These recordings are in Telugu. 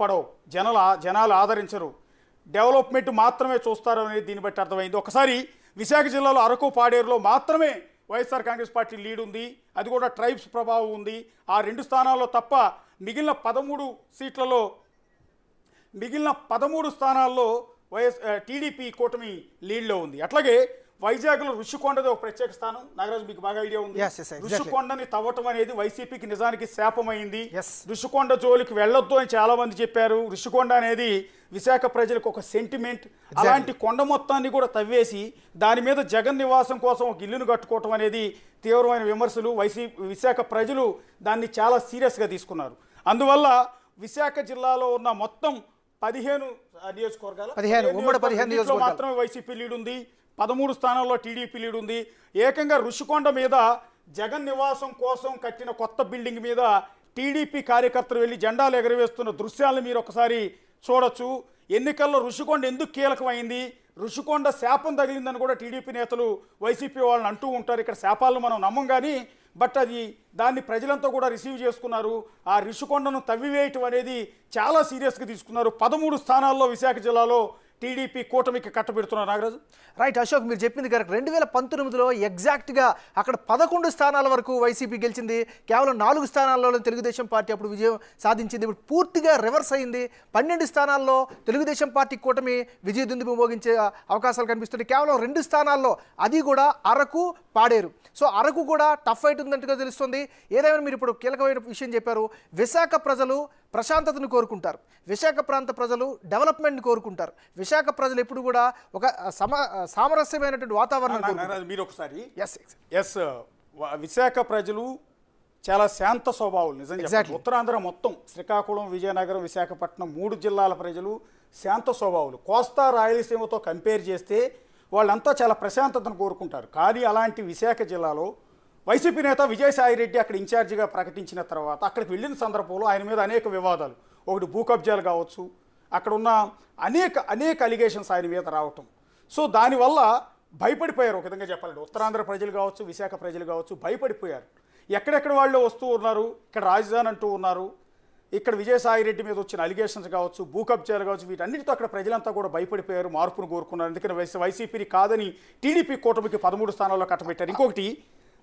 పడవు జనాల జనాలు ఆదరించరు డెవలప్మెంట్ మాత్రమే చూస్తారు అనేది దీన్ని బట్టి అర్థమైంది ఒకసారి విశాఖ జిల్లాలో అరకు పాడేరులో మాత్రమే వైఎస్ఆర్ కాంగ్రెస్ పార్టీ లీడ్ ఉంది అది కూడా ట్రైబ్స్ ప్రభావం ఉంది ఆ రెండు స్థానాల్లో తప్ప మిగిలిన పదమూడు సీట్లలో మిగిలిన పదమూడు స్థానాల్లో వైఎస్ టీడీపీ కూటమి లీడ్లో ఉంది అట్లాగే వైజాగ్లో ఋషికొండది ఒక ప్రత్యేక స్థానం నాగరాజు మీకు బాగా ఐడియా ఉంది ఋషికొండని తవ్వటం అనేది వైసీపీకి నిజానికి శాపమైంది ఋషికొండ జోలికి వెళ్ళొద్దు అని చాలా మంది చెప్పారు ఋషికొండ అనేది విశాఖ ప్రజలకు ఒక సెంటిమెంట్ అలాంటి కొండ మొత్తాన్ని కూడా తవ్వేసి దాని మీద జగన్ నివాసం కోసం ఒక ఇల్లును కట్టుకోవటం అనేది తీవ్రమైన విమర్శలు వైసీ విశాఖ ప్రజలు దాన్ని చాలా సీరియస్గా తీసుకున్నారు అందువల్ల విశాఖ జిల్లాలో ఉన్న మొత్తం పదిహేను నియోజకవర్గాలు మాత్రమే వైసీపీ లీడ్ ఉంది పదమూడు స్థానాల్లో టీడీపీ లీడ్ ఉంది ఏకంగా ఋషికొండ మీద జగన్ నివాసం కోసం కట్టిన కొత్త బిల్డింగ్ మీద టీడీపీ కార్యకర్తలు వెళ్ళి జెండాలు ఎగరవేస్తున్న దృశ్యాలను మీరు ఒకసారి చూడొచ్చు ఎన్నికల్లో ఋషికొండ ఎందుకు కీలకమైంది ఋషికొండ శాపం తగిలిందని కూడా టీడీపీ నేతలు వైసీపీ వాళ్ళని అంటూ ఉంటారు ఇక్కడ శాపాలను మనం నమ్మం కానీ బట్ అది దాన్ని ప్రజలంతా కూడా రిసీవ్ చేసుకున్నారు ఆ ఋషికొండను తవ్వివేయటం అనేది చాలా సీరియస్గా తీసుకున్నారు పదమూడు స్థానాల్లో విశాఖ జిల్లాలో టీడీపీ కూటమికి కట్టబెడుతున్నారు నాగరాజు రైట్ అశోక్ మీరు చెప్పింది కరెక్ట్ రెండు వేల పంతొమ్మిదిలో ఎగ్జాక్ట్గా అక్కడ పదకొండు స్థానాల వరకు వైసీపీ గెలిచింది కేవలం నాలుగు స్థానాల్లో తెలుగుదేశం పార్టీ అప్పుడు విజయం సాధించింది ఇప్పుడు పూర్తిగా రివర్స్ అయింది పన్నెండు స్థానాల్లో తెలుగుదేశం పార్టీ కూటమి విజయ దుందుబు మోగించే అవకాశాలు కనిపిస్తుంది కేవలం రెండు స్థానాల్లో అది కూడా అరకు పాడేరు సో అరకు కూడా టఫ్ ఫైట్ తెలుస్తుంది ఏదైనా మీరు ఇప్పుడు కీలకమైన విషయం చెప్పారు విశాఖ ప్రజలు ప్రశాంతతను కోరుకుంటారు విశాఖ ప్రాంత ప్రజలు డెవలప్మెంట్ని కోరుకుంటారు విశాఖ ప్రజలు ఎప్పుడు కూడా ఒక సమ సామరస్యమైనటువంటి వాతావరణం మీరు ఒకసారి ఎస్ ఎస్ విశాఖ ప్రజలు చాలా శాంత స్వభావం నిజంగా ఉత్తరాంధ్ర మొత్తం శ్రీకాకుళం విజయనగరం విశాఖపట్నం మూడు జిల్లాల ప్రజలు శాంత స్వభావులు కోస్తా రాయలసీమతో కంపేర్ చేస్తే వాళ్ళంతా చాలా ప్రశాంతతను కోరుకుంటారు కానీ అలాంటి విశాఖ జిల్లాలో వైసీపీ నేత విజయసాయిరెడ్డి అక్కడ ఇన్ఛార్జిగా ప్రకటించిన తర్వాత అక్కడికి వెళ్ళిన సందర్భంలో ఆయన మీద అనేక వివాదాలు ఒకటి భూ కబ్జాలు కావచ్చు అక్కడ ఉన్న అనేక అనేక అలిగేషన్స్ ఆయన మీద రావటం సో దానివల్ల భయపడిపోయారు ఒక విధంగా చెప్పాలంటే ఉత్తరాంధ్ర ప్రజలు కావచ్చు విశాఖ ప్రజలు కావచ్చు భయపడిపోయారు ఎక్కడెక్కడ వాళ్ళు వస్తూ ఉన్నారు ఇక్కడ రాజధాని అంటూ ఉన్నారు ఇక్కడ విజయసాయిరెడ్డి మీద వచ్చిన అలిగేషన్స్ కావచ్చు భూ కబ్జాలు కావచ్చు వీటన్నిటితో అక్కడ ప్రజలంతా కూడా భయపడిపోయారు మార్పును కోరుకున్నారు ఎందుకంటే వైసీపీని కాదని టీడీపీ కూటమికి పదమూడు స్థానాల్లో కట్టబెట్టారు ఇంకొకటి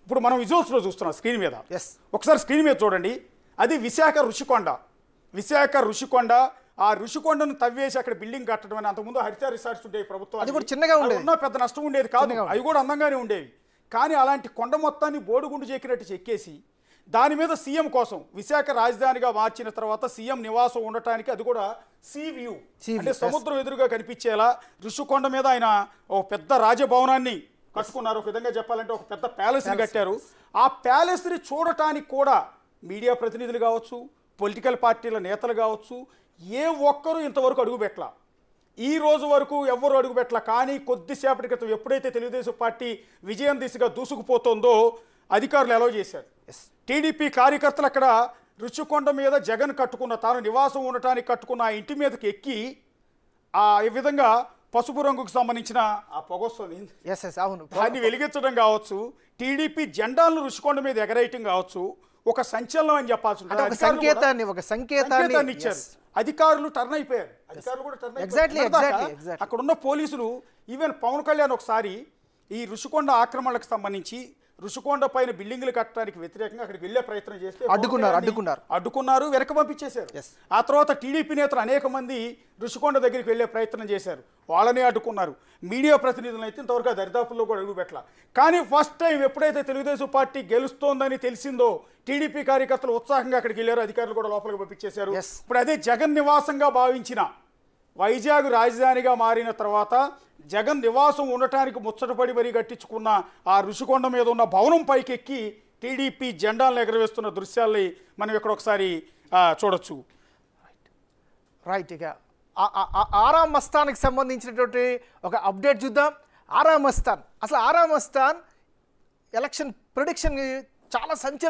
ఇప్పుడు మనం విజువల్స్లో చూస్తున్నాం స్క్రీన్ మీద ఎస్ ఒకసారి స్క్రీన్ మీద చూడండి అది విశాఖ ఋషికొండ విశాఖ ఋషికొండ ఆ ఋషికొండను తవ్వేసి అక్కడ బిల్డింగ్ కట్టడం అని అంతకుముందు హరిత రిసార్ట్స్ ఉండేవి ప్రభుత్వం అది కూడా చిన్నగా ఉండేది ఉన్నా పెద్ద నష్టం ఉండేది కాదు అవి కూడా అందంగానే ఉండేవి కానీ అలాంటి కొండ మొత్తాన్ని బోడుగుండు చెక్కినట్టు చెక్కేసి దాని మీద సీఎం కోసం విశాఖ రాజధానిగా మార్చిన తర్వాత సీఎం నివాసం ఉండటానికి అది కూడా సీ వ్యూ అంటే సముద్రం ఎదురుగా కనిపించేలా ఋషికొండ మీద ఆయన ఓ పెద్ద రాజభవనాన్ని కట్టుకున్నారు ఒక విధంగా చెప్పాలంటే ఒక పెద్ద ప్యాలెస్ని కట్టారు ఆ ప్యాలెస్ని చూడటానికి కూడా మీడియా ప్రతినిధులు కావచ్చు పొలిటికల్ పార్టీల నేతలు కావచ్చు ఏ ఒక్కరూ ఇంతవరకు అడుగుపెట్టలా ఈ రోజు వరకు ఎవ్వరు అడుగుపెట్ల కానీ కొద్దిసేపటి క్రితం ఎప్పుడైతే తెలుగుదేశం పార్టీ విజయం దిశగా దూసుకుపోతుందో అధికారులు ఎలా చేశారు టీడీపీ కార్యకర్తలు అక్కడ రుచికొండ మీద జగన్ కట్టుకున్న తాను నివాసం ఉండటానికి కట్టుకున్న ఆ ఇంటి మీదకి ఎక్కి ఆ విధంగా పసుపు రంగుకు సంబంధించిన ఆ పొగొస్తుంది ఎస్ ఎస్ అవును దాన్ని వెలిగించడం కావచ్చు టీడీపీ జెండాలను ఋషికొండ మీద ఎగరేయటం కావచ్చు ఒక సంచలనం అని చెప్పాల్సి సంకేతాన్ని ఒక సంకేతాన్ని ఇచ్చారు అధికారులు టర్న్ అయిపోయారు అధికారులు కూడా టర్న్ ఎగ్జాక్ట్లీ ఎగ్జాక్ట్లీ అక్కడ ఉన్న పోలీసులు ఈవెన్ పవన్ కళ్యాణ్ ఒకసారి ఈ ఋషికొండ ఆక్రమణలకు సంబంధించి ఋషికొండ పైన బిల్డింగ్లు కట్టడానికి వ్యతిరేకంగా అక్కడికి వెళ్లే ప్రయత్నం చేస్తే అడ్డుకున్నారు అడ్డుకున్నారు అడ్డుకున్నారు వెనక పంపించేశారు ఆ తర్వాత టీడీపీ నేతలు అనేక మంది ఋషికొండ దగ్గరికి వెళ్లే ప్రయత్నం చేశారు వాళ్ళనే అడ్డుకున్నారు మీడియా ప్రతినిధులను అయితే ఇంతవరకు దరిదాపుల్లో కూడా పెట్టాల కానీ ఫస్ట్ టైం ఎప్పుడైతే తెలుగుదేశం పార్టీ గెలుస్తోందని తెలిసిందో టీడీపీ కార్యకర్తలు ఉత్సాహంగా అక్కడికి వెళ్ళారు అధికారులు కూడా లోపలికి పంపించేశారు ఇప్పుడు అదే జగన్ నివాసంగా భావించిన వైజాగ్ రాజధానిగా మారిన తర్వాత జగన్ నివాసం ఉండటానికి ముచ్చటపడి మరీ కట్టించుకున్న ఆ ఋషికొండ మీద ఉన్న భవనం పైకెక్కి టీడీపీ జెండాలను ఎగరవేస్తున్న దృశ్యాల్ని మనం ఇక్కడ ఒకసారి చూడొచ్చు రైట్ ఇక ఆరా సంబంధించినటువంటి ఒక అప్డేట్ చూద్దాం ఆరామస్థాన్ అసలు ఆరామస్థాన్ ఎలక్షన్ ప్రొడిక్షన్ చాలా సంచలన